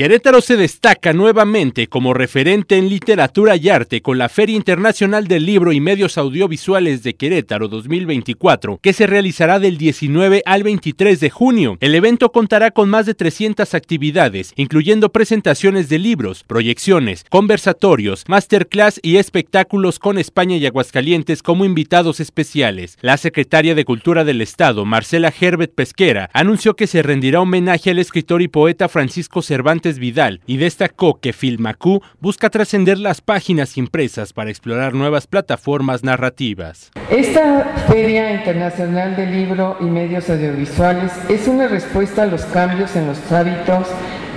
Querétaro se destaca nuevamente como referente en literatura y arte con la Feria Internacional del Libro y Medios Audiovisuales de Querétaro 2024, que se realizará del 19 al 23 de junio. El evento contará con más de 300 actividades, incluyendo presentaciones de libros, proyecciones, conversatorios, masterclass y espectáculos con España y Aguascalientes como invitados especiales. La secretaria de Cultura del Estado, Marcela Herbert Pesquera, anunció que se rendirá homenaje al escritor y poeta Francisco Cervantes Vidal y destacó que Filmacú busca trascender las páginas impresas para explorar nuevas plataformas narrativas. Esta Feria Internacional de Libro y Medios Audiovisuales es una respuesta a los cambios en los hábitos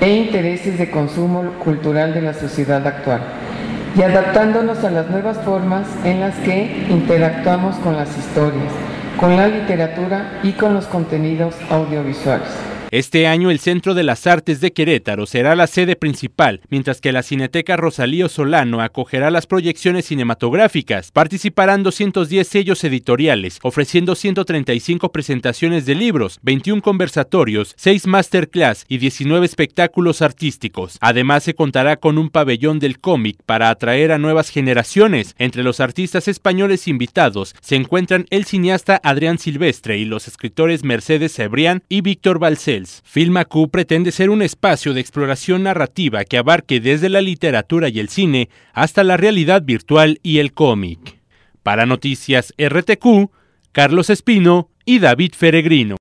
e intereses de consumo cultural de la sociedad actual y adaptándonos a las nuevas formas en las que interactuamos con las historias, con la literatura y con los contenidos audiovisuales. Este año el Centro de las Artes de Querétaro será la sede principal, mientras que la Cineteca Rosalío Solano acogerá las proyecciones cinematográficas. Participarán 210 sellos editoriales, ofreciendo 135 presentaciones de libros, 21 conversatorios, 6 masterclass y 19 espectáculos artísticos. Además se contará con un pabellón del cómic para atraer a nuevas generaciones. Entre los artistas españoles invitados se encuentran el cineasta Adrián Silvestre y los escritores Mercedes Cebrián y Víctor Balcel. Filma Q pretende ser un espacio de exploración narrativa que abarque desde la literatura y el cine hasta la realidad virtual y el cómic. Para Noticias RTQ, Carlos Espino y David Feregrino.